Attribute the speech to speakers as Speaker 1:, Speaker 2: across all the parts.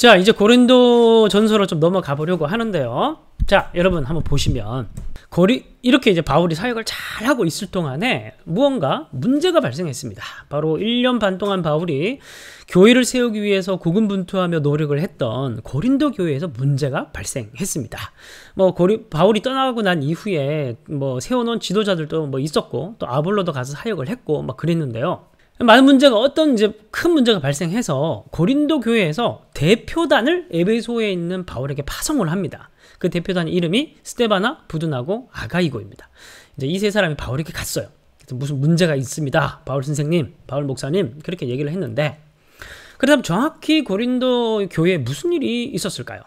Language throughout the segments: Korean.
Speaker 1: 자 이제 고린도 전서로 좀 넘어가 보려고 하는데요 자 여러분 한번 보시면 고리 이렇게 이제 바울이 사역을 잘 하고 있을 동안에 무언가 문제가 발생했습니다 바로 1년 반 동안 바울이 교회를 세우기 위해서 고군분투하며 노력을 했던 고린도 교회에서 문제가 발생했습니다 뭐 고리, 바울이 떠나고 난 이후에 뭐 세워놓은 지도자들도 뭐 있었고 또 아볼로도 가서 사역을 했고 막 그랬는데요 많은 문제가 어떤 이제 큰 문제가 발생해서 고린도 교회에서 대표단을 에베소에 있는 바울에게 파송을 합니다. 그 대표단 이름이 스테바나, 부둔하고 아가이고입니다. 이제 이 세 사람이 바울에게 갔어요. 그래서 무슨 문제가 있습니다. 바울 선생님, 바울 목사님 그렇게 얘기를 했는데 그다음 정확히 고린도 교회에 무슨 일이 있었을까요?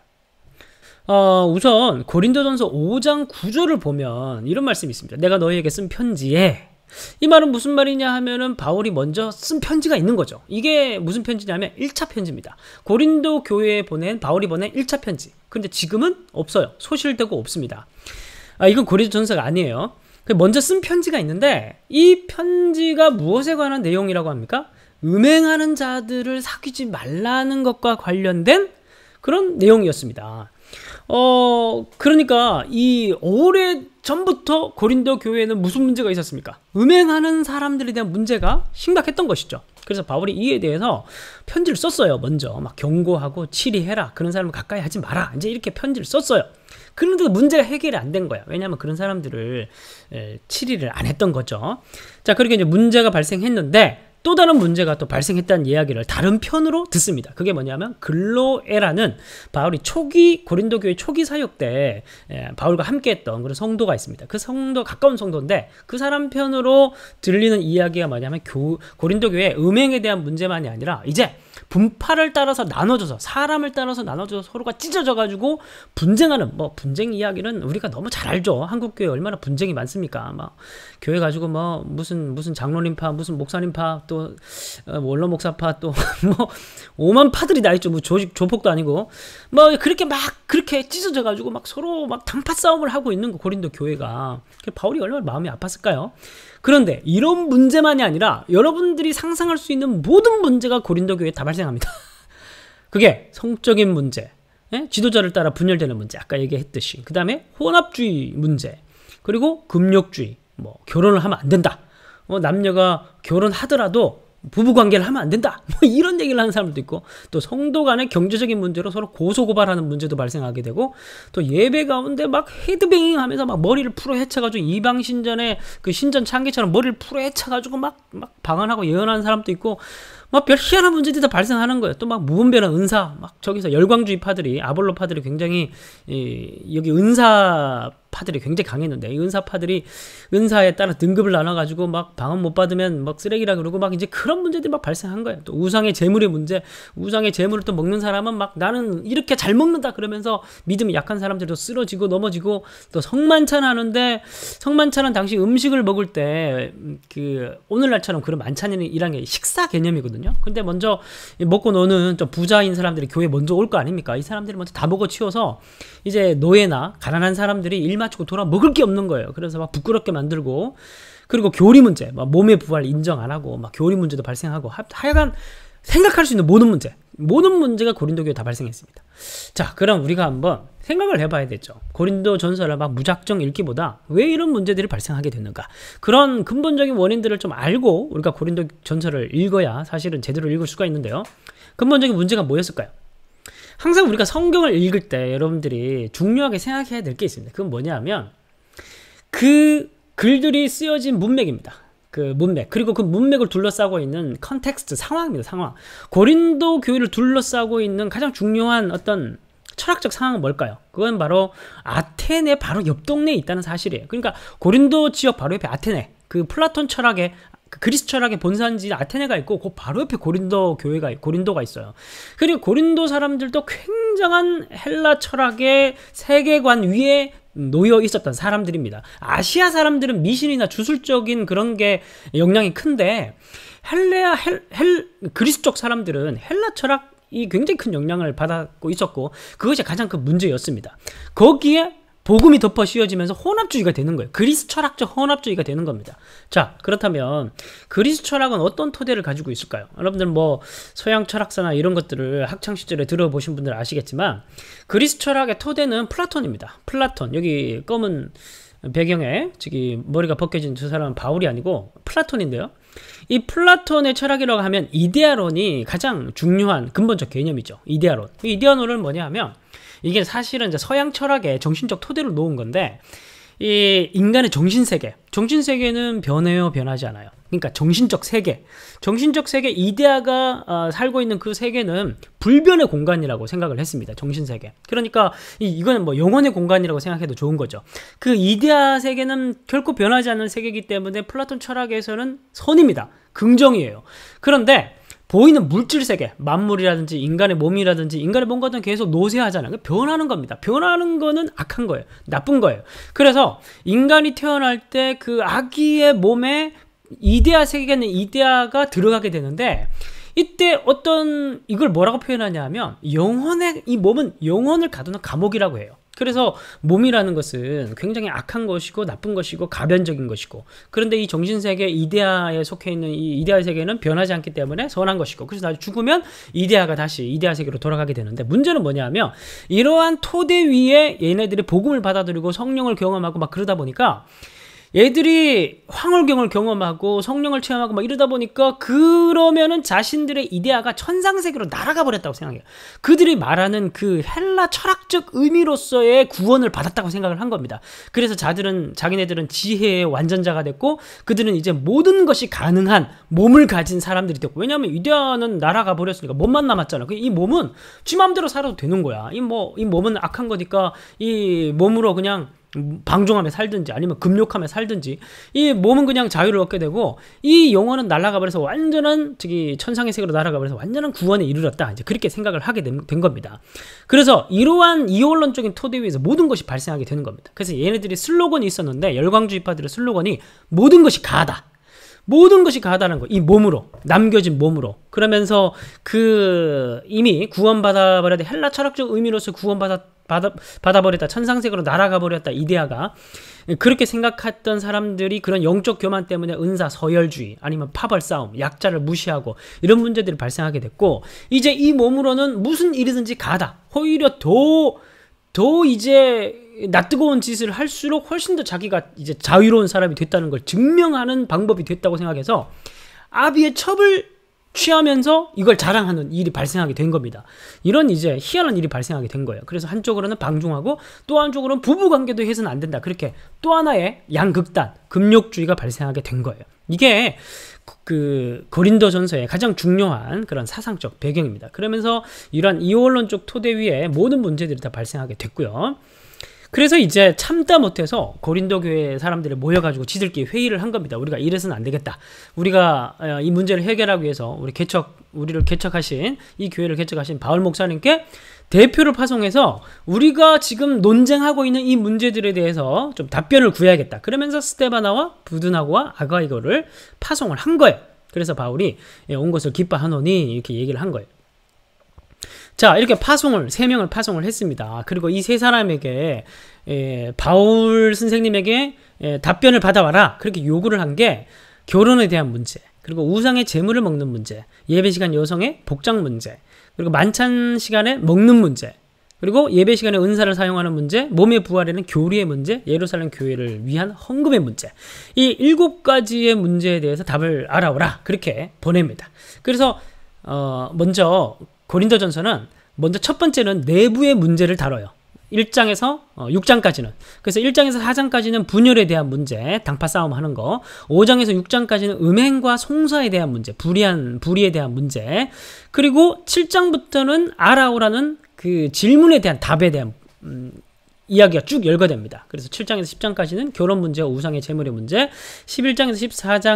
Speaker 1: 어, 우선 고린도전서 5장 9절을 보면 이런 말씀이 있습니다. 내가 너희에게 쓴 편지에 이 말은 무슨 말이냐 하면은 바울이 먼저 쓴 편지가 있는 거죠. 이게 무슨 편지냐면 1차 편지입니다. 고린도 교회에 보낸 바울이 보낸 1차 편지. 근데 지금은 없어요. 소실되고 없습니다. 아, 이건 고린도 전서가 아니에요. 그 먼저 쓴 편지가 있는데 이 편지가 무엇에 관한 내용이라고 합니까? 음행하는 자들을 사귀지 말라는 것과 관련된 그런 내용이었습니다. 어, 그러니까 이 오래 전부터 고린도 교회에는 무슨 문제가 있었습니까? 음행하는 사람들에 대한 문제가 심각했던 것이죠. 그래서 바울이 이에 대해서 편지를 썼어요. 먼저 막 경고하고 치리해라. 그런 사람을 가까이 하지 마라. 이제 이렇게 편지를 썼어요. 그런데 문제가 해결이 안 된 거야. 왜냐하면 그런 사람들을 치리를 안 했던 거죠. 자, 그렇게 그러니까 이제 문제가 발생했는데 또 다른 문제가 또 발생했다는 이야기를 다른 편으로 듣습니다. 그게 뭐냐면 글로에라는 바울이 초기 고린도 교회 초기 사역 때 예, 바울과 함께했던 그런 성도가 있습니다. 그 성도 가까운 성도인데 그 사람 편으로 들리는 이야기가 뭐냐면 교, 고린도 교회 음행에 대한 문제만이 아니라 이제 분파를 따라서 나눠져서 사람을 따라서 나눠져서 서로가 찢어져가지고 분쟁하는 뭐 분쟁 이야기는 우리가 너무 잘 알죠 한국 교회 얼마나 분쟁이 많습니까 막 뭐 교회 가지고 뭐 무슨 무슨 장로님파 무슨 목사님파 또또 어, 뭐 원로 목사파 또뭐 오만 파들이 다 있죠. 뭐 조, 조폭도 아니고 뭐 그렇게 막 그렇게 찢어져 가지고 막 서로 막 당파 싸움을 하고 있는 거 그 고린도 교회가 바울이 얼마나 마음이 아팠을까요? 그런데 이런 문제만이 아니라 여러분들이 상상할 수 있는 모든 문제가 고린도 교회에 다 발생합니다. 그게 성적인 문제, 예? 지도자를 따라 분열되는 문제, 아까 얘기했듯이. 그 다음에 혼합주의 문제, 그리고 금욕주의, 뭐 결혼을 하면 안 된다. 어, 남녀가 결혼하더라도 부부 관계를 하면 안 된다. 뭐 이런 얘기를 하는 사람도 있고 또 성도 간의 경제적인 문제로 서로 고소 고발하는 문제도 발생하게 되고 또 예배 가운데 막 헤드뱅잉 하면서 막 머리를 풀어 헤쳐 가지고 이방 신전의 그 신전 창기처럼 머리를 풀어 헤쳐 가지고 막막 방언하고 예언하는 사람도 있고 막별 뭐 희한한 문제들이 다 발생하는 거예요. 또 막 무분별한 은사, 막 저기서 열광주의파들이 아볼로파들이 굉장히 이, 여기 은사파들이 굉장히 강했는데 이 은사파들이 은사에 따라 등급을 나눠가지고 막 방언 못 받으면 막 쓰레기라 그러고 막 이제 그런 문제들이 막 발생한 거예요. 또 우상의 재물의 문제, 우상의 재물을 또 먹는 사람은 막 나는 이렇게 잘 먹는다 그러면서 믿음이 약한 사람들도 쓰러지고 넘어지고 또 성만찬 하는데 성만찬은 당시 음식을 먹을 때 그 오늘날처럼 그런 만찬이란게 식사 개념이거든요. 거거든요. 근데 먼저 먹고 노는 좀 부자인 사람들이 교회 먼저 올 거 아닙니까? 이 사람들이 먼저 다 먹어 치워서 이제 노예나 가난한 사람들이 일 마치고 돌아 먹을 게 없는 거예요. 그래서 막 부끄럽게 만들고 그리고 교리 문제, 막 몸의 부활 인정 안 하고 막 교리 문제도 발생하고 하여간 생각할 수 있는 모든 문제, 모든 문제가 고린도교에 다 발생했습니다. 자, 그럼 우리가 한번 생각을 해봐야 되죠. 고린도 전서를 막 무작정 읽기보다 왜 이런 문제들이 발생하게 되는가. 그런 근본적인 원인들을 좀 알고 우리가 고린도 전서를 읽어야 사실은 제대로 읽을 수가 있는데요. 근본적인 문제가 뭐였을까요? 항상 우리가 성경을 읽을 때 여러분들이 중요하게 생각해야 될 게 있습니다. 그건 뭐냐면 하그 글들이 쓰여진 문맥입니다. 그 문맥 그리고 그 문맥을 둘러싸고 있는 컨텍스트 상황입니다 상황 고린도 교회를 둘러싸고 있는 가장 중요한 어떤 철학적 상황은 뭘까요? 그건 바로 아테네 바로 옆 동네에 있다는 사실이에요. 그러니까 고린도 지역 바로 옆에 아테네, 그 플라톤 철학의 그 그리스 철학의 본산지 아테네가 있고 그 바로 옆에 고린도 교회가 고린도가 있어요. 그리고 고린도 사람들도 굉장한 헬라 철학의 세계관 위에 놓여 있었던 사람들입니다. 아시아 사람들은 미신이나 주술적인 그런 게 영향이 큰데 헬레아 헬, 헬 그리스 쪽 사람들은 헬라 철학 이 굉장히 큰 영향을 받았고 있었고 그것이 가장 큰 문제였습니다. 거기에 복음이 덮어 씌워지면서 혼합주의가 되는 거예요. 그리스 철학적 혼합주의가 되는 겁니다. 자, 그렇다면 그리스 철학은 어떤 토대를 가지고 있을까요? 여러분들 뭐 서양 철학사나 이런 것들을 학창 시절에 들어보신 분들 아시겠지만 그리스 철학의 토대는 플라톤입니다. 플라톤 여기 검은 배경에 저기 머리가 벗겨진 두 사람은 바울이 아니고 플라톤인데요. 이 플라톤의 철학이라고 하면 이데아론이 가장 중요한 근본적 개념이죠. 이데아론. 이데아론은 뭐냐 하면 이게 사실은 이제 서양 철학의 정신적 토대를 놓은 건데 이 인간의 정신세계. 정신세계는 변해요, 변하지 않아요. 그러니까 정신적 세계. 정신적 세계 이데아가 어, 살고 있는 그 세계는 불변의 공간이라고 생각을 했습니다. 정신 세계. 그러니까 이, 이거는 뭐영혼의 공간이라고 생각해도 좋은 거죠. 그 이데아 세계는 결코 변하지 않는 세계이기 때문에 플라톤 철학에서는 선입니다. 긍정이에요. 그런데 보이는 물질 세계, 만물이라든지 인간의 몸이라든지 인간의 뭔가든 계속 노쇠하잖아요. 그러니까 변하는 겁니다. 변하는 거는 악한 거예요. 나쁜 거예요. 그래서 인간이 태어날 때 그 아기의 몸에 이데아 세계관에 이데아가 들어가게 되는데 이때 어떤 이걸 뭐라고 표현하냐면 영혼의 이 몸은 영혼을 가두는 감옥이라고 해요. 그래서 몸이라는 것은 굉장히 악한 것이고 나쁜 것이고 가변적인 것이고 그런데 이 정신세계 이데아에 속해 있는 이 이데아 세계는 변하지 않기 때문에 선한 것이고 그래서 나중에 죽으면 이데아가 다시 이데아 세계로 돌아가게 되는데 문제는 뭐냐면 이러한 토대 위에 얘네들이 복음을 받아들이고 성령을 경험하고 막 그러다 보니까 얘들이 황홀경을 경험하고 성령을 체험하고 막 이러다 보니까 그러면은 자신들의 이데아가 천상세계로 날아가 버렸다고 생각해요. 그들이 말하는 그 헬라 철학적 의미로서의 구원을 받았다고 생각을 한 겁니다. 그래서 자들은 자기네들은 지혜의 완전자가 됐고 그들은 이제 모든 것이 가능한 몸을 가진 사람들이 됐고 왜냐하면 이데아는 날아가 버렸으니까 몸만 남았잖아. 이 몸은 지 마음대로 살아도 되는 거야. 이 뭐, 이 몸은 악한 거니까 이 몸으로 그냥 방종하며 살든지 아니면 급욕하며 살든지 이 몸은 그냥 자유를 얻게 되고 이 영혼은 날아가 버려서 완전한 저기 천상의 세계로 날아가 버려서 완전한 구원에 이르렀다 이제 그렇게 생각을 하게 된, 된 겁니다 그래서 이러한 이원론적인 토대 위에서 모든 것이 발생하게 되는 겁니다 그래서 얘네들이 슬로건이 있었는데 열광주의파들의 슬로건이 모든 것이 가다 모든 것이 가하다는 거. 이 몸으로 남겨진 몸으로. 그러면서 그 이미 구원받아 버렸다. 헬라 철학적 의미로서 구원받아 받아 받아 버렸다. 천상색으로 날아가 버렸다. 이데아가 그렇게 생각했던 사람들이 그런 영적 교만 때문에 은사 서열주의 아니면 파벌 싸움, 약자를 무시하고 이런 문제들이 발생하게 됐고 이제 이 몸으로는 무슨 일이든지 가다. 오히려 더 더 이제 낯뜨거운 짓을 할수록 훨씬 더 자기가 이제 자유로운 사람이 됐다는 걸 증명하는 방법이 됐다고 생각해서 아비의 첩을 취하면서 이걸 자랑하는 일이 발생하게 된 겁니다. 이런 이제 희한한 일이 발생하게 된 거예요. 그래서 한쪽으로는 방종하고 또 한쪽으로는 부부 관계도 해서는 안 된다. 그렇게 또 하나의 양극단, 금욕주의가 발생하게 된 거예요. 이게 그 고린도 전서의 가장 중요한 그런 사상적 배경입니다. 그러면서 이러한 이원론적 토대 위에 모든 문제들이 다 발생하게 됐고요. 그래서 이제 참다 못해서 고린도 교회 사람들이 모여가지고 지들끼리 회의를 한 겁니다. 우리가 이래서는 안 되겠다. 우리가 어, 이 문제를 해결하기 위해서 우리 개척 우리를 개척하신 이 교회를 개척하신 바울 목사님께 대표를 파송해서 우리가 지금 논쟁하고 있는 이 문제들에 대해서 좀 답변을 구해야겠다. 그러면서 스테바나와 부드나고와 아가이거를 파송을 한 거예요. 그래서 바울이 예, 온 것을 기뻐하노니 이렇게 얘기를 한 거예요. 자 이렇게 파송을 세 명을 파송을 했습니다. 그리고 이 세 사람에게 에, 예, 바울 선생님에게 에, 예, 답변을 받아와라 그렇게 요구를 한 게 결혼에 대한 문제, 그리고 우상의 재물을 먹는 문제, 예배 시간 여성의 복장 문제, 그리고 만찬 시간에 먹는 문제, 그리고 예배 시간에 은사를 사용하는 문제, 몸의 부활에는 교리의 문제, 예루살렘 교회를 위한 헌금의 문제. 이 일곱 가지의 문제에 대해서 답을 알아오라. 그렇게 보냅니다. 그래서 어, 먼저 고린도전서는 먼저 첫 번째는 내부의 문제를 다뤄요. 1장에서 6장까지는 어, 그래서 1장에서 4장까지는 분열에 대한 문제, 당파 싸움 하는 거. 5장에서 6장까지는 음행과 송사에 대한 문제, 불의한 불의에 대한 문제. 그리고 7장부터는 아라오라는 그 질문에 대한 답에 대한 음, 이야기가 쭉 열거됩니다. 그래서 7장에서 10장까지는 결혼 문제와 우상의 재물의 문제, 11장에서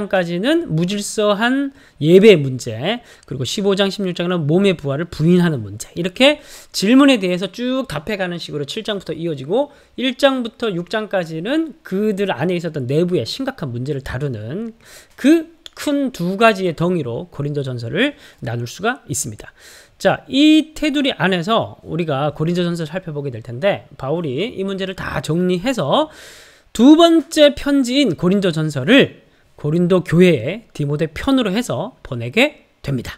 Speaker 1: 14장까지는 무질서한 예배 문제, 그리고 15장, 16장은 몸의 부활을 부인하는 문제. 이렇게 질문에 대해서 쭉 답해가는 식으로 7장부터 이어지고 1장부터 6장까지는 그들 안에 있었던 내부의 심각한 문제를 다루는 그 큰 두 가지의 덩이로 고린도 전설을 나눌 수가 있습니다. 자, 이 테두리 안에서 우리가 고린도전서 살펴보게 될 텐데 바울이 이 문제를 다 정리해서 두 번째 편지인 고린도전서를 고린도 교회의 디모데 편으로 해서 보내게 됩니다.